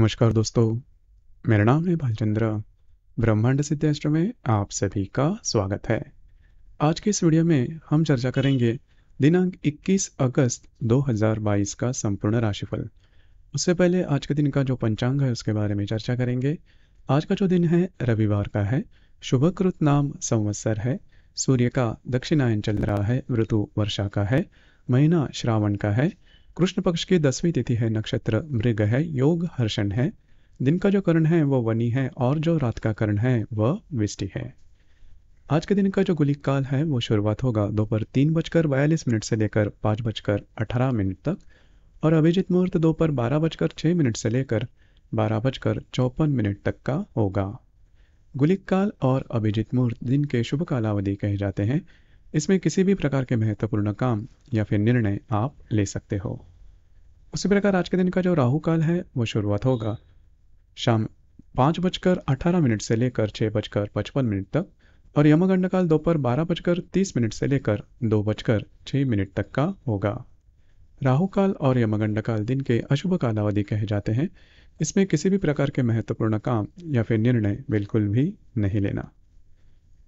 नमस्कार दोस्तों मेरा नाम है भालचंद्र ब्रह्मांड सिद्धेष्ट में आप सभी का स्वागत है आज के इस वीडियो में हम चर्चा करेंगे दिनांक 21 अगस्त 2022 का संपूर्ण राशिफल उससे पहले आज के दिन का जो पंचांग है उसके बारे में चर्चा करेंगे आज का जो दिन है रविवार का है शुभकृत नाम संवत्सर है सूर्य का दक्षिणायन चल रहा है ऋतु वर्षा का है महीना श्रावण का है कृष्ण पक्ष की दसवीं तिथि है नक्षत्र मृग है योग हर्षण है दिन का जो करण है वह वनी है और जो रात का करण है वह विष्टि है आज के दिन का जो गुलिक काल है वो शुरुआत होगा दोपहर तीन बजकर बयालीस मिनट से लेकर पाँच बजकर अठारह मिनट तक और अभिजित मुहूर्त दोपहर बारह बजकर छः मिनट से लेकर बारह बजकर चौपन मिनट तक का होगा गुलिक काल और अभिजित मुहूर्त दिन के शुभ कालावधि कहे जाते हैं इसमें किसी भी प्रकार के महत्वपूर्ण काम या फिर निर्णय आप ले सकते हो उसी प्रकार आज के दिन का जो राहु काल है वो शुरुआत होगा शाम पाँच बजकर अठारह मिनट से लेकर छः बजकर पचपन मिनट तक और यमगंड काल दोपहर बारह बजकर तीस मिनट से लेकर दो बजकर छः मिनट तक का होगा राहु काल और यमगंड काल दिन के अशुभ कालावधि कहे जाते हैं इसमें किसी भी प्रकार के महत्वपूर्ण काम या फिर निर्णय बिल्कुल भी नहीं लेना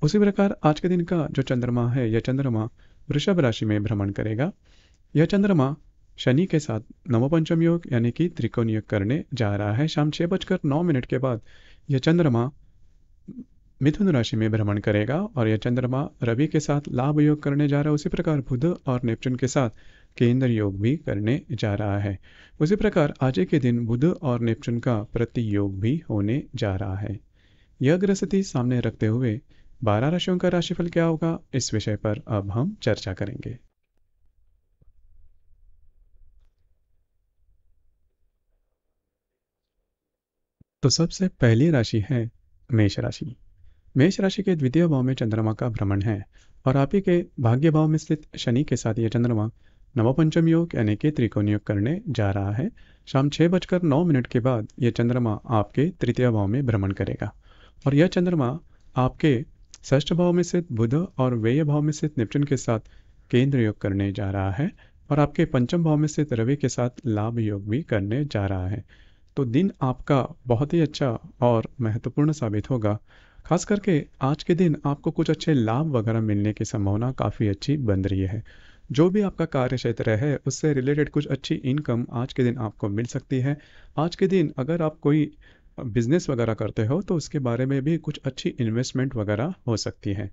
उसी प्रकार आज के दिन का जो चंद्रमा है यह चंद्रमा वृषभ राशि में भ्रमण करेगा यह चंद्रमा शनि के साथ नवपंचम योग यानी कि त्रिकोण योग करने जा रहा है शाम छह बजकर नौ मिनट के बाद यह चंद्रमा मिथुन राशि में भ्रमण करेगा और यह चंद्रमा रवि के साथ लाभ योग करने जा रहा है उसी प्रकार बुध और नेपच्यून के साथ केंद्र योग भी करने जा रहा है उसी प्रकार आज के दिन बुध और नेपच्यून का प्रति योग भी होने जा रहा है यह ग्रस्थिति सामने रखते हुए बारह राशियों का राशिफल क्या होगा इस विषय पर अब हम चर्चा करेंगे तो सबसे पहली राशि है मेष राशि मेष राशि के द्वितीय भाव में चंद्रमा का भ्रमण है और आप ही के भाग्य भाव में स्थित शनि के साथ यह चंद्रमा नवपंचम योग यानी कि त्रिकोण योग करने जा रहा है शाम छः बजकर नौ मिनट के बाद यह चंद्रमा आपके तृतीय भाव में भ्रमण करेगा और यह चंद्रमा आपके षष्ठ भाव में स्थित बुध और व्यय भाव में स्थित निपटन के साथ केंद्र योग करने जा रहा है और आपके पंचम भाव में स्थित रवि के साथ लाभ योग भी करने जा रहा है तो दिन आपका बहुत ही अच्छा और महत्वपूर्ण साबित होगा खास करके आज के दिन आपको कुछ अच्छे लाभ वगैरह मिलने की संभावना काफ़ी अच्छी बन रही है जो भी आपका कार्य क्षेत्र है उससे रिलेटेड कुछ अच्छी इनकम आज के दिन आपको मिल सकती है आज के दिन अगर आप कोई बिज़नेस वगैरह करते हो तो उसके बारे में भी कुछ अच्छी इन्वेस्टमेंट वगैरह हो सकती है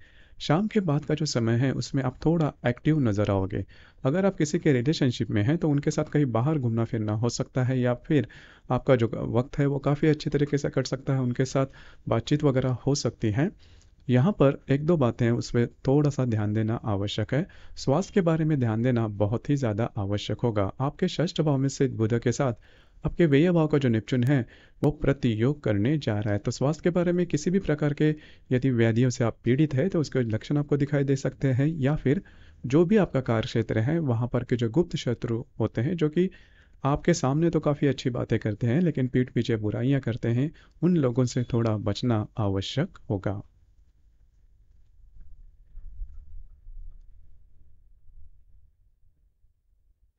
शाम के बाद का जो समय है उसमें आप थोड़ा एक्टिव नज़र आओगे अगर आप किसी के रिलेशनशिप में हैं तो उनके साथ कहीं बाहर घूमना फिरना हो सकता है या फिर आपका जो वक्त है वो काफ़ी अच्छे तरीके से कट सकता है उनके साथ बातचीत वगैरह हो सकती है यहाँ पर एक दो बातें उस पर थोड़ा सा ध्यान देना आवश्यक है स्वास्थ्य के बारे में ध्यान देना बहुत ही ज़्यादा आवश्यक होगा आपके षष्ठ भाव में स्थित बुध के साथ आपके व्यय भाव का जो निपचुन है वो प्रतियोग करने जा रहा है तो स्वास्थ्य के बारे में किसी भी प्रकार के यदि व्याधियों से आप पीड़ित है तो उसके लक्षण आपको दिखाई दे सकते हैं या फिर जो भी आपका कार्य क्षेत्र है वहाँ पर के जो गुप्त शत्रु होते हैं जो कि आपके सामने तो काफ़ी अच्छी बातें करते हैं लेकिन पीठ पीछे बुराइयाँ करते हैं उन लोगों से थोड़ा बचना आवश्यक होगा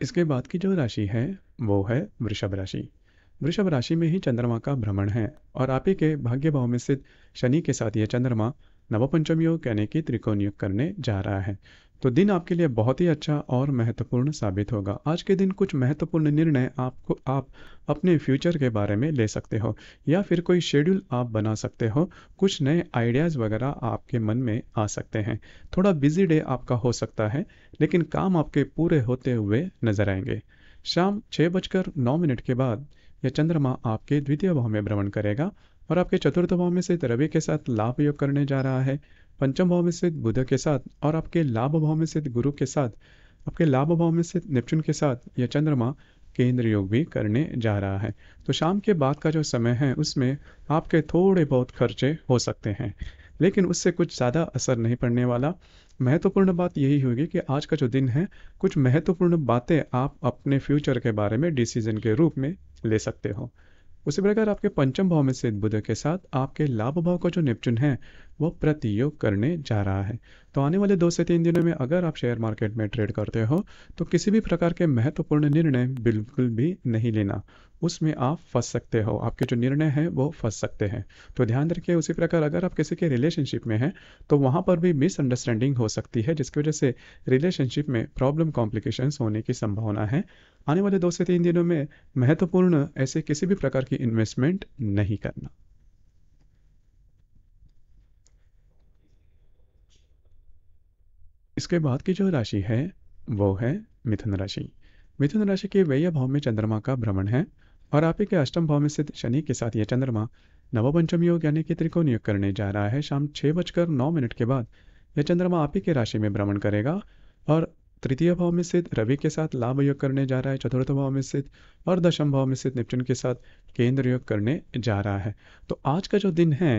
इसके बाद की जो राशि है वो है वृषभ राशि वृषभ राशि में ही चंद्रमा का भ्रमण है और आप ही के भाग्य भाव में स्थित शनि के साथ यह चंद्रमा नवपंचम योग यानी कि त्रिकोण योग करने जा रहा है तो दिन आपके लिए बहुत ही अच्छा और महत्वपूर्ण साबित होगा आज के दिन कुछ महत्वपूर्ण निर्णय आपको आप अपने फ्यूचर के बारे में ले सकते हो या फिर कोई शेड्यूल आप बना सकते हो कुछ नए आइडियाज़ वगैरह आपके मन में आ सकते हैं थोड़ा बिजी डे आपका हो सकता है लेकिन काम आपके पूरे होते हुए नजर आएंगे शाम छः बजकर नौ मिनट के बाद यह चंद्रमा आपके द्वितीय भाव में भ्रमण करेगा और आपके चतुर्थ भाव में से रवि के साथ लाभ योग करने जा रहा है पंचम भाव में स्थित बुध के साथ और आपके लाभ भाव में स्थित गुरु के साथ आपके लाभ भाव में स्थित नेपच्यून के साथ यह चंद्रमा केंद्र योग भी करने जा रहा है तो शाम के बाद का जो समय है उसमें आपके थोड़े बहुत खर्चे हो सकते हैं लेकिन उससे कुछ ज़्यादा असर नहीं पड़ने वाला महत्वपूर्ण बात यही होगी कि आज का जो दिन है कुछ महत्वपूर्ण बातें आप अपने फ्यूचर के बारे में डिसीजन के रूप में ले सकते हो उसी प्रकार आपके पंचम भाव में स्थित बुध के साथ आपके लाभ भाव का जो नेपच्यून है वो प्रतियोग करने जा रहा है तो आने वाले दो से तीन दिनों में अगर आप शेयर मार्केट में ट्रेड करते हो तो किसी भी प्रकार के महत्वपूर्ण निर्णय बिल्कुल भी नहीं लेना उसमें आप फंस सकते हो आपके जो निर्णय हैं वो फंस सकते हैं तो ध्यान रखिए उसी प्रकार अगर आप किसी के रिलेशनशिप में हैं तो वहाँ पर भी मिसअंडरस्टैंडिंग हो सकती है जिसकी वजह से रिलेशनशिप में प्रॉब्लम कॉम्प्लिकेशंस होने की संभावना है आने वाले दो से तीन दिनों में महत्वपूर्ण ऐसे किसी भी प्रकार की इन्वेस्टमेंट नहीं करना इसके बाद की जो राशि है वो है मिथुन राशि मिथुन राशि के व्यय भाव में चंद्रमा का भ्रमण है और आपके के अष्टम भाव में स्थित शनि के साथ यह चंद्रमा नवपंचम योग यानी कि त्रिकोण योग करने जा रहा है शाम छः बजकर नौ मिनट के बाद यह चंद्रमा आप ही के राशि में भ्रमण करेगा और तृतीय भाव में स्थित रवि के साथ लाभ योग करने जा रहा है चतुर्थ भाव में स्थित और दशम भाव में स्थित निपटन के साथ केंद्र योग करने जा रहा है तो आज का जो दिन है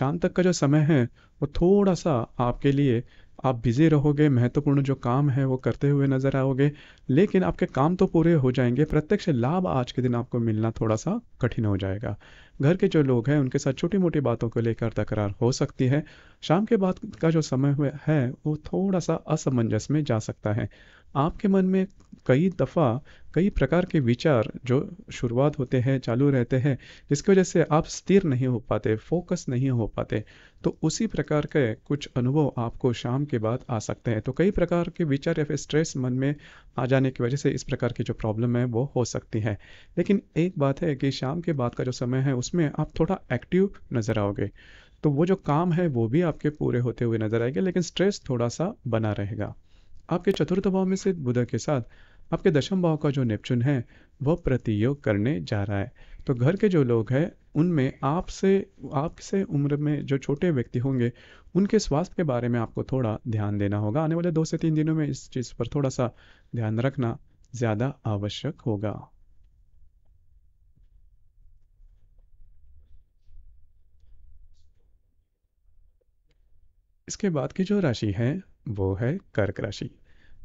शाम तक का जो समय है वो थोड़ा सा आपके लिए आप बिज़ी रहोगे महत्वपूर्ण जो काम है वो करते हुए नज़र आओगे लेकिन आपके काम तो पूरे हो जाएंगे प्रत्यक्ष लाभ आज के दिन आपको मिलना थोड़ा सा कठिन हो जाएगा घर के जो लोग हैं उनके साथ छोटी मोटी बातों को लेकर तकरार हो सकती है शाम के बाद का जो समय है वो थोड़ा सा असमंजस में जा सकता है आपके मन में कई दफ़ा कई प्रकार के विचार जो शुरुआत होते हैं चालू रहते हैं जिसकी वजह से आप स्थिर नहीं हो पाते फोकस नहीं हो पाते तो उसी प्रकार के कुछ अनुभव आपको शाम के बाद आ सकते हैं तो कई प्रकार के विचार या फिर स्ट्रेस मन में आ जाने की वजह से इस प्रकार की जो प्रॉब्लम है वो हो सकती है लेकिन एक बात है कि शाम के बाद का जो समय है उसमें आप थोड़ा एक्टिव नज़र आओगे तो वो जो काम है वो भी आपके पूरे होते हुए नज़र आएंगे लेकिन स्ट्रेस थोड़ा सा बना रहेगा आपके चतुर्थ भाव में से बुध के साथ आपके दशम भाव का जो नेपच्यून है वह प्रतियोग करने जा रहा है तो घर के जो लोग हैं उनमें आपसे आपसे उम्र में जो छोटे व्यक्ति होंगे उनके स्वास्थ्य के बारे में आपको थोड़ा ध्यान देना होगा आने वाले दो से तीन दिनों में इस चीज़ पर थोड़ा सा ध्यान रखना ज़्यादा आवश्यक होगा इसके बाद की जो राशि है वो है कर्क राशि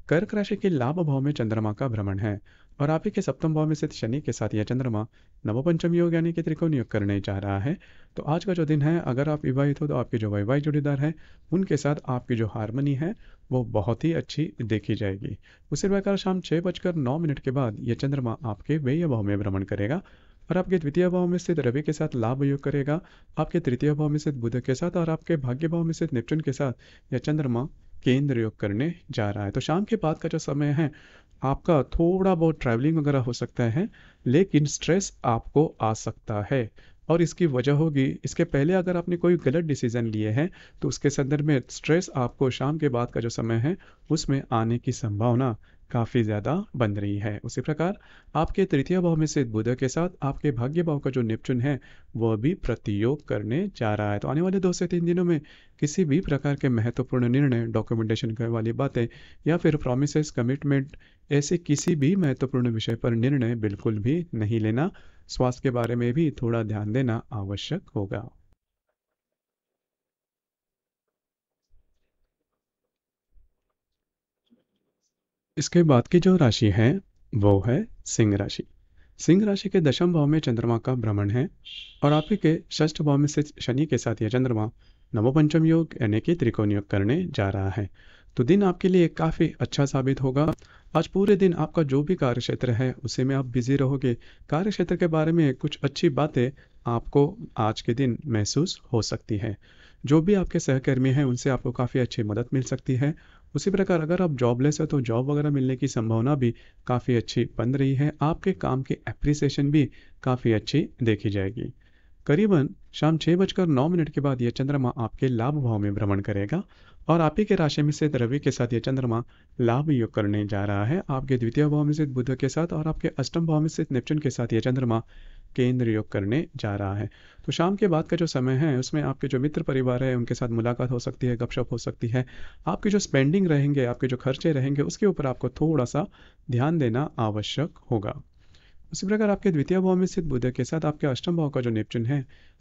कर्क राशि के लाभ भाव में चंद्रमा का भ्रमण है और आप ही के सप्तम भाव में स्थित शनि के साथ यह चंद्रमा नवपंचम योग यानी कि त्रिकोण योग करने जा रहा है तो आज का जो दिन है अगर आप विवाहित हो तो आपके जो वैवाहिक जोड़ीदार हैं उनके साथ आपकी जो हारमोनी है वो बहुत ही अच्छी देखी जाएगी उसी प्रकार शाम छः बजकर नौ मिनट के बाद यह चंद्रमा आपके व्यय भाव में भ्रमण करेगा और आपके द्वितीय भाव में स्थित रवि के साथ लाभ योग करेगा आपके तृतीय भाव में स्थित बुध के साथ और आपके भाग्य भाव में स्थित नेपचून के साथ यह चंद्रमा केंद्र योग करने जा रहा है तो शाम के बाद का जो समय है आपका थोड़ा बहुत ट्रैवलिंग वगैरह हो सकता है लेकिन स्ट्रेस आपको आ सकता है और इसकी वजह होगी इसके पहले अगर आपने कोई गलत डिसीज़न लिए हैं तो उसके संदर्भ में स्ट्रेस आपको शाम के बाद का जो समय है उसमें आने की संभावना काफ़ी ज़्यादा बन रही है उसी प्रकार आपके तृतीय भाव में से बुध के साथ आपके भाग्य भाव का जो निपचुन है वह भी प्रतियोग करने जा रहा है तो आने वाले दो से तीन दिनों में किसी भी प्रकार के महत्वपूर्ण निर्णय डॉक्यूमेंटेशन करने वाली बातें या फिर प्रोमिस कमिटमेंट ऐसे किसी भी महत्वपूर्ण विषय पर निर्णय बिल्कुल भी नहीं लेना स्वास्थ्य के बारे में भी थोड़ा ध्यान देना आवश्यक होगा इसके बाद की जो राशि है वो है सिंह राशि सिंह राशि के दशम भाव में चंद्रमा का भ्रमण है और आपके के षष्ठ भाव में स्थित शनि के साथ यह चंद्रमा नवपंचम योग यानी कि त्रिकोण योग करने जा रहा है तो दिन आपके लिए काफ़ी अच्छा साबित होगा आज पूरे दिन आपका जो भी कार्य क्षेत्र है उसी में आप बिजी रहोगे कार्य क्षेत्र के बारे में कुछ अच्छी बातें आपको आज के दिन महसूस हो सकती है जो भी आपके सहकर्मी हैं उनसे आपको काफ़ी अच्छी मदद मिल सकती है उसी प्रकार अगर आप जॉबलेस है तो जॉब वगैरह मिलने की संभावना भी काफ़ी अच्छी बन रही है आपके काम की अप्रिसिएशन भी काफ़ी अच्छी देखी जाएगी करीबन शाम छः बजकर नौ मिनट के बाद यह चंद्रमा आपके लाभ भाव में भ्रमण करेगा और आप ही के राशि में से रवि के साथ यह चंद्रमा लाभ योग करने जा रहा है आपके द्वितीय भाव में से बुध के साथ और आपके अष्टम भाव में से नेपच्यून के साथ यह चंद्रमा केंद्र योग करने जा रहा है तो शाम के बाद का जो समय है उसमें आपके जो मित्र परिवार है उनके साथ मुलाकात हो सकती है गपशप हो सकती है आपके जो स्पेंडिंग रहेंगे आपके जो खर्चे रहेंगे उसके ऊपर आपको थोड़ा सा ध्यान देना आवश्यक होगा उसी प्रकार आपके द्वितीय भाव में स्थित बुध के साथ आपके अष्टम भाव का जो नेपच्यून है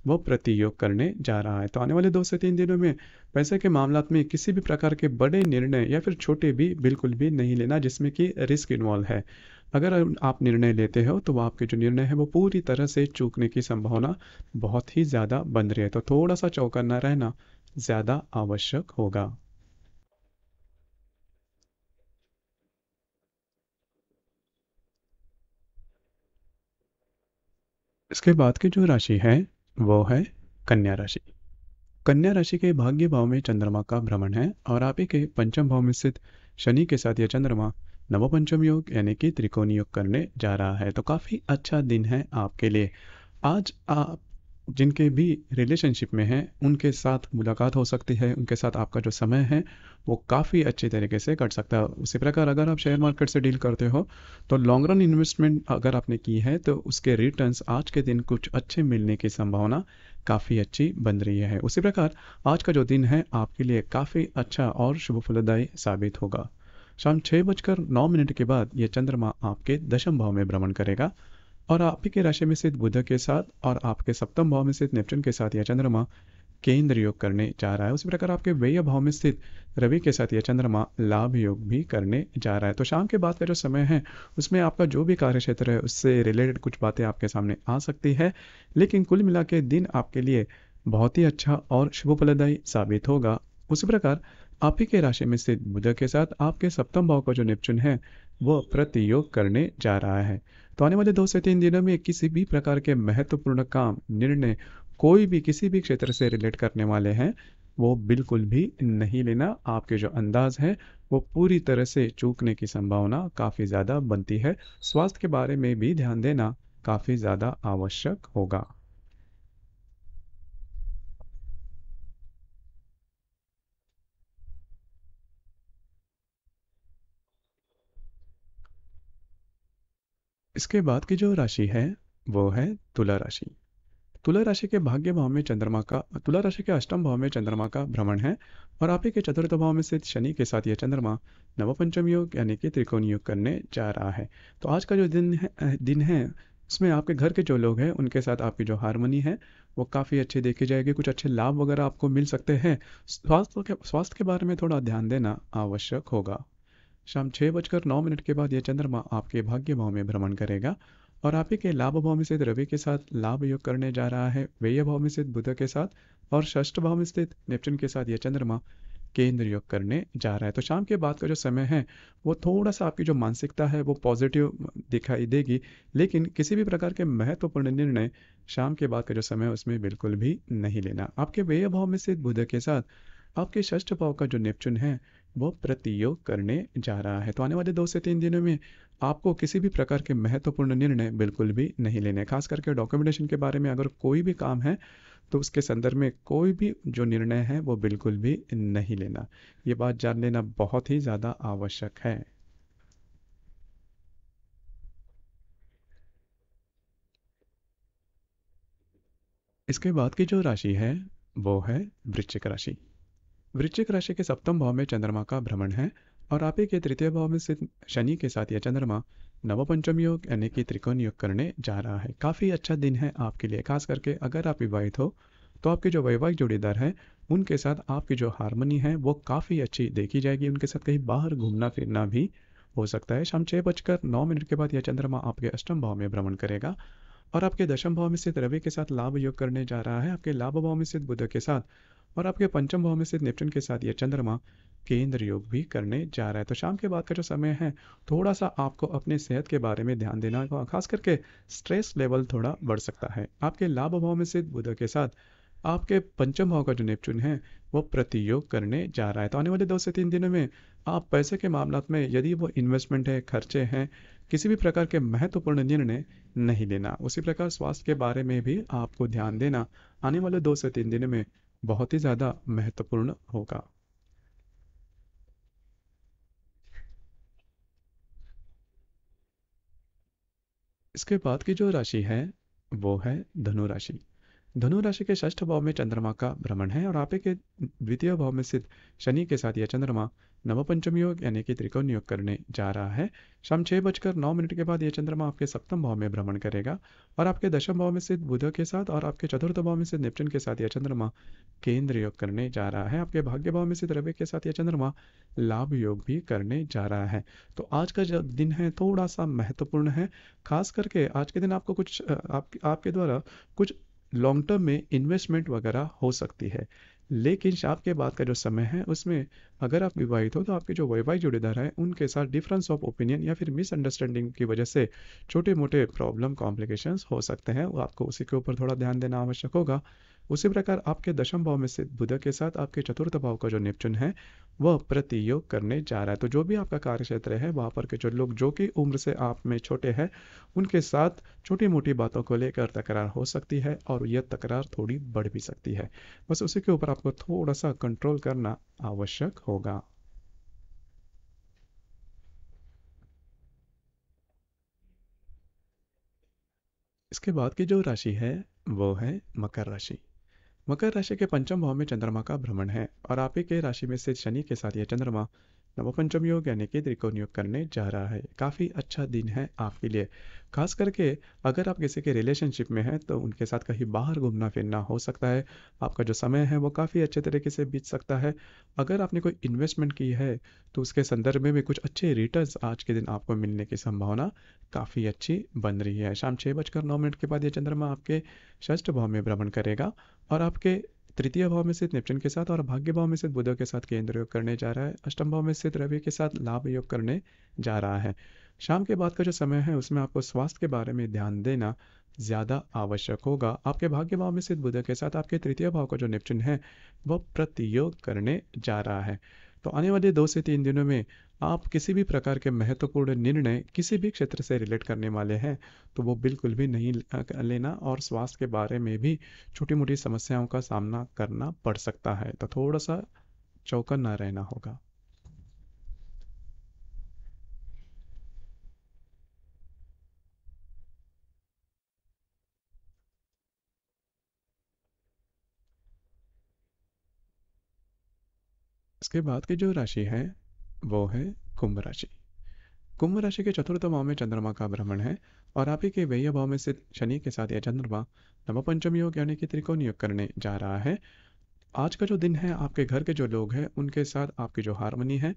वो प्रतियोग करने जा रहा है तो आने वाले दो से तीन दिनों में पैसे के मामला में किसी भी प्रकार के बड़े निर्णय या फिर छोटे भी बिल्कुल भी नहीं लेना जिसमें कि रिस्क इन्वॉल्व है अगर आप निर्णय लेते हो तो आपके जो निर्णय है वो पूरी तरह से चूकने की संभावना बहुत ही ज़्यादा बन रही है तो थोड़ा सा चौकन्ना रहना ज़्यादा आवश्यक होगा इसके बाद की जो राशि है वो है कन्या राशि कन्या राशि के भाग्य भाव में चंद्रमा का भ्रमण है और आप ही के पंचम भाव में स्थित शनि के साथ यह चंद्रमा नवपंचम योग यानी कि त्रिकोण योग करने जा रहा है तो काफ़ी अच्छा दिन है आपके लिए आज आप जिनके भी रिलेशनशिप में हैं उनके साथ मुलाकात हो सकती है उनके साथ आपका जो समय है वो काफ़ी अच्छे तरीके से कट सकता है उसी प्रकार अगर आप शेयर मार्केट से डील करते हो तो लॉन्ग रन इन्वेस्टमेंट अगर आपने की है तो उसके रिटर्न्स आज के दिन कुछ अच्छे मिलने की संभावना काफ़ी अच्छी बन रही है उसी प्रकार आज का जो दिन है आपके लिए काफ़ी अच्छा और शुभ फलदायी साबित होगा शाम छः बजकर नौ मिनट के बाद ये चंद्रमा आपके दशम भाव में भ्रमण करेगा और आप ही के राशि में स्थित बुध के साथ और आपके सप्तम भाव में स्थित नेपच्यून के साथ या चंद्रमा केंद्र योग करने जा रहा है उसी प्रकार आपके व्यय भाव में स्थित रवि के साथ यह चंद्रमा लाभ योग भी करने जा रहा है तो शाम के बाद का जो समय है उसमें आपका जो भी कार्य क्षेत्र है उससे रिलेटेड कुछ बातें आपके सामने आ सकती है लेकिन कुल मिला के दिन आपके लिए बहुत ही अच्छा और शुभ फलदायी साबित होगा उसी प्रकार आप ही के राशि में स्थित बुध के साथ आपके सप्तम भाव का जो निपचुन है वो प्रतियोग करने जा रहा है तो आने वाले दो से तीन दिनों में किसी भी प्रकार के महत्वपूर्ण काम निर्णय कोई भी किसी भी क्षेत्र से रिलेट करने वाले हैं वो बिल्कुल भी नहीं लेना आपके जो अंदाज हैं वो पूरी तरह से चूकने की संभावना काफ़ी ज़्यादा बनती है स्वास्थ्य के बारे में भी ध्यान देना काफ़ी ज़्यादा आवश्यक होगा इसके बाद की जो राशि है वो है तुला राशि तुला राशि के भाग्य भाव में चंद्रमा का तुला राशि के अष्टम भाव में चंद्रमा का भ्रमण है और आप ही के चतुर्थ भाव में स्थित शनि के साथ यह चंद्रमा नवपंचम योग यानी कि त्रिकोण योग करने जा रहा है तो आज का जो दिन है दिन है उसमें आपके घर के जो लोग हैं उनके साथ आपकी जो हारमोनी है वो काफ़ी अच्छी देखी जाएगी कुछ अच्छे लाभ वगैरह आपको मिल सकते हैं स्वास्थ्य के स्वास्थ्य के बारे में थोड़ा ध्यान देना आवश्यक होगा शाम छः बजकर नौ मिनट के बाद यह चंद्रमा आपके भाग्य भाव में भ्रमण करेगा और आप ही के लाभ भाव में स्थित रवि के साथ लाभ योग करने जा रहा है व्यय भाव में स्थित बुध के साथ और षष्ठ भाव में स्थित नेपचुन के साथ यह चंद्रमा केंद्र योग करने जा रहा है तो शाम के बाद का जो समय है वो थोड़ा सा आपकी जो मानसिकता है वो पॉजिटिव दिखाई देगी लेकिन किसी भी प्रकार के महत्वपूर्ण निर्णय शाम के बाद का जो समय है उसमें बिल्कुल भी नहीं लेना आपके व्यय भाव में स्थित बुध के साथ आपके षष्ठ भाव का जो नेपचुन है वो प्रतियोग करने जा रहा है तो आने वाले दो से तीन दिनों में आपको किसी भी प्रकार के महत्वपूर्ण निर्णय बिल्कुल भी नहीं लेने खास करके डॉक्यूमेंटेशन के बारे में अगर कोई भी काम है तो उसके संदर्भ में कोई भी जो निर्णय है वो बिल्कुल भी नहीं लेना ये बात जान लेना बहुत ही ज़्यादा आवश्यक है इसके बाद की जो राशि है वो है वृश्चिक राशि वृश्चिक राशि के सप्तम भाव में चंद्रमा का भ्रमण है और आप के तृतीय भाव में स्थित शनि के साथ यह चंद्रमा नवपंचम योग यानी कि त्रिकोण योग करने जा रहा है काफ़ी अच्छा दिन है आपके लिए खास करके अगर आप विवाहित हो तो आपके जो वैवाहिक जोड़ीदार हैं उनके साथ आपकी जो हारमोनी है वो काफ़ी अच्छी देखी जाएगी उनके साथ कहीं बाहर घूमना फिरना भी हो सकता है शाम छः बजकर नौ मिनट के बाद यह चंद्रमा आपके अष्टम भाव में भ्रमण करेगा और आपके दशम भाव में स्थित रवि के साथ लाभ योग करने जा रहा है आपके लाभ भाव में स्थित बुद्ध के साथ और आपके पंचम भाव में स्थित नेपचून के साथ ये चंद्रमा केंद्र योग भी करने जा रहा है तो शाम के बाद का जो समय है थोड़ा सा आपको अपने सेहत के बारे में ध्यान देना होगा खास करके स्ट्रेस लेवल थोड़ा बढ़ सकता है आपके लाभ भाव में स्थित बुध के साथ आपके पंचम भाव का जो नेपचून है वो प्रतियोग करने जा रहा है तो आने वाले दो से तीन दिनों में आप पैसे के मामला में यदि वो इन्वेस्टमेंट है खर्चे हैं किसी भी प्रकार के महत्वपूर्ण निर्णय नहीं लेना उसी प्रकार स्वास्थ्य के बारे में भी आपको ध्यान देना आने वाले दो से तीन दिनों में बहुत ही ज़्यादा महत्वपूर्ण होगा इसके बाद की जो राशि है वो है धनु राशि धनु राशि के ष्ठ भाव में चंद्रमा का भ्रमण है और आपे के द्वितीय भाव में स्थित शनि के साथ यह चंद्रमा नवपंचम योग यानी कि त्रिकोण योग करने जा रहा है शाम छह बजकर नौ मिनट के बाद यह चंद्रमा आपके सप्तम भाव में भ्रमण करेगा और आपके दशम भाव में स्थित बुध के साथ और आपके चतुर्थ भाव में स्थित निपटन के साथ यह चंद्रमा केंद्र योग करने जा रहा है आपके भाग्य भाव में स्थित रवि के साथ यह चंद्रमा लाभ योग भी करने जा रहा है तो आज का जो दिन है थोड़ा सा महत्वपूर्ण है खास करके आज के दिन आपको कुछ आप, आपके द्वारा कुछ लॉन्ग टर्म में इन्वेस्टमेंट वगैरह हो सकती है लेकिन शाप के बाद का जो समय है उसमें अगर आप विवाहित हो तो आपके जो वैवाहिक जुड़ेदार हैं उनके साथ डिफरेंस ऑफ ओपिनियन या फिर मिसअंडरस्टैंडिंग की वजह से छोटे मोटे प्रॉब्लम कॉम्प्लिकेशंस हो सकते हैं वो आपको उसी के ऊपर थोड़ा ध्यान देना आवश्यक होगा उसी प्रकार आपके दशम भाव में से बुध के साथ आपके चतुर्थ भाव का जो निपचुन है वह प्रतियोग करने जा रहा है तो जो भी आपका कार्य क्षेत्र है वहां पर के जो लोग जो कि उम्र से आप में छोटे हैं उनके साथ छोटी मोटी बातों को लेकर तकरार हो सकती है और यह तकरार थोड़ी बढ़ भी सकती है बस उसी के ऊपर आपको थोड़ा सा कंट्रोल करना आवश्यक होगा इसके बाद की जो राशि है वो है मकर राशि मकर राशि के पंचम भाव में चंद्रमा का भ्रमण है और आप ही के राशि में स्थित शनि के साथ यह चंद्रमा नवपंचम योग यानी कि त्रिकोण योग करने जा रहा है काफ़ी अच्छा दिन है आपके लिए खास करके अगर आप किसी के रिलेशनशिप में हैं तो उनके साथ कहीं बाहर घूमना फिरना हो सकता है आपका जो समय है वो काफ़ी अच्छे तरीके से बीत सकता है अगर आपने कोई इन्वेस्टमेंट की है तो उसके संदर्भ में भी कुछ अच्छे रिटर्न आज के दिन आपको मिलने की संभावना काफ़ी अच्छी बन रही है शाम छः बजकर नौ मिनट के बाद ये चंद्रमा आपके षष्ठ भाव में भ्रमण करेगा और आपके तृतीय भाव में स्थित नेपचन के साथ और भाग्य भाव में स्थित बुध के साथ केंद्र योग करने जा रहा है अष्टम भाव में स्थित रवि के साथ लाभ योग करने जा रहा है शाम के बाद का जो समय है उसमें आपको स्वास्थ्य के बारे में ध्यान देना ज़्यादा आवश्यक होगा आपके भाग्य भाव में स्थित बुध के साथ आपके तृतीय भाव का जो निपचुन है वह प्रतियोग करने जा रहा है तो आने वाले दो से तीन दिनों में आप किसी भी प्रकार के महत्वपूर्ण निर्णय किसी भी क्षेत्र से रिलेट करने वाले हैं तो वो बिल्कुल भी नहीं लेना और स्वास्थ्य के बारे में भी छोटी मोटी समस्याओं का सामना करना पड़ सकता है तो थोड़ा सा चौकन्ना रहना होगा उसके बाद की जो राशि है वो है कुंभ राशि कुंभ राशि के चतुर्थ भाव में चंद्रमा का भ्रमण है और आप ही के व्यय भाव में स्थित शनि के साथ यह चंद्रमा नवपंचम योग यानी कि त्रिकोण योग करने जा रहा है आज का जो दिन है आपके घर के जो लोग हैं उनके साथ आपकी जो हारमोनी है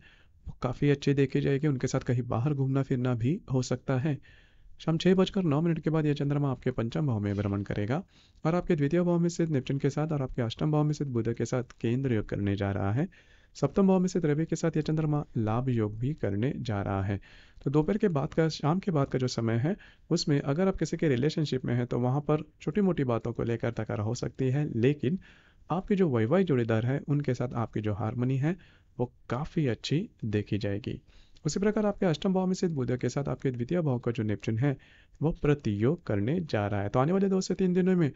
वो काफ़ी अच्छी देखी जाएगी उनके साथ कहीं बाहर घूमना फिरना भी हो सकता है शाम छः बजकर नौ मिनट के बाद यह चंद्रमा आपके पंचम भाव में भ्रमण करेगा और आपके द्वितीय भाव में स्थित निपचन के साथ और आपके अष्टम भाव में स्थित बुध के साथ केंद्र योग करने जा रहा है सप्तम भाव में से द्रव्य के साथ यह चंद्रमा लाभ योग भी करने जा रहा है तो दोपहर के बाद का शाम के बाद का जो समय है उसमें अगर आप किसी के रिलेशनशिप में हैं तो वहाँ पर छोटी मोटी बातों को लेकर तकर हो सकती है लेकिन आपके जो वैवाहिक जोड़ीदार है उनके साथ आपकी जो हारमोनी है वो काफ़ी अच्छी देखी जाएगी उसी प्रकार आपके अष्टम भाव में स्थित बुध के साथ आपके द्वितीय भाव का जो नेपचुन है वो प्रतियोग करने जा रहा है तो आने वाले दो से तीन दिनों में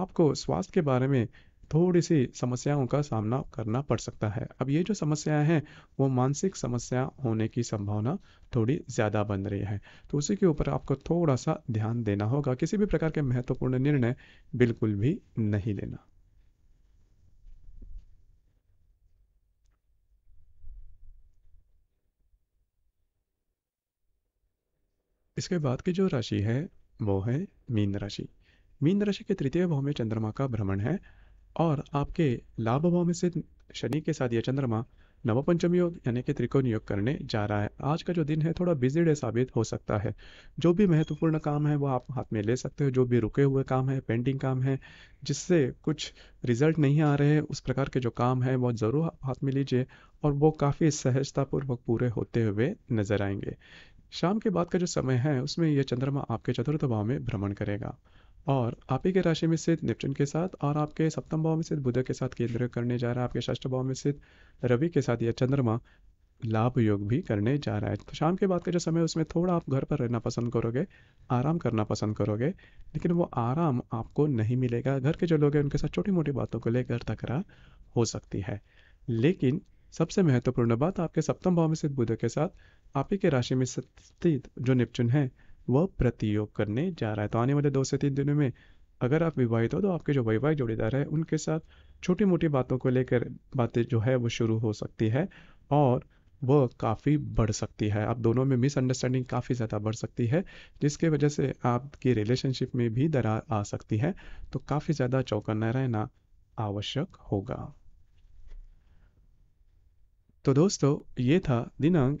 आपको स्वास्थ्य के बारे में थोड़ी सी समस्याओं का सामना करना पड़ सकता है अब ये जो समस्याएं हैं वो मानसिक समस्या होने की संभावना थोड़ी ज़्यादा बन रही है तो उसी के ऊपर आपको थोड़ा सा ध्यान देना होगा किसी भी प्रकार के महत्वपूर्ण निर्णय बिल्कुल भी नहीं लेना इसके बाद की जो राशि है वो है मीन राशि मीन राशि के तृतीय भाव में चंद्रमा का भ्रमण है और आपके लाभ भाव में से शनि के साथ यह चंद्रमा नवपंचम योग यानी कि त्रिकोण योग करने जा रहा है आज का जो दिन है थोड़ा बिजी डे साबित हो सकता है जो भी महत्वपूर्ण काम है वो आप हाथ में ले सकते हो जो भी रुके हुए काम है पेंडिंग काम है जिससे कुछ रिजल्ट नहीं आ रहे हैं उस प्रकार के जो काम है वो ज़रूर हाथ में लीजिए और वो काफ़ी सहजतापूर्वक पूरे होते हुए नजर आएंगे शाम के बाद का जो समय है उसमें यह चंद्रमा आपके चतुर्थ भाव में भ्रमण करेगा और आप ही के राशि में स्थित निपटन के साथ और आपके सप्तम भाव में स्थित बुध के साथ केंद्र करने जा रहा है आपके षष्ठ भाव में स्थित रवि के साथ या चंद्रमा लाभ योग भी करने जा रहा है तो शाम के बाद का जो समय उसमें थोड़ा आप घर पर रहना पसंद करोगे आराम करना पसंद करोगे लेकिन वो आराम आपको नहीं मिलेगा घर के जो लोग हैं उनके साथ छोटी मोटी बातों को लेकर तकरा हो सकती है लेकिन सबसे महत्वपूर्ण बात आपके सप्तम भाव में स्थित बुध के साथ आप ही के राशि में स्थित जो निपचुन है वह प्रतियोग करने जा रहा है तो आने वाले दो से तीन दिनों में अगर आप विवाहित हो तो आपके जो वैवाहिक जोड़ीदार है उनके साथ छोटी मोटी बातों को लेकर बातें जो है वो शुरू हो सकती है और वह काफ़ी बढ़ सकती है आप दोनों में मिसअंडरस्टैंडिंग काफ़ी ज़्यादा बढ़ सकती है जिसके वजह से आपकी रिलेशनशिप में भी दरार आ सकती है तो काफ़ी ज़्यादा चौकन्ना रहना आवश्यक होगा तो दोस्तों ये था दिनांक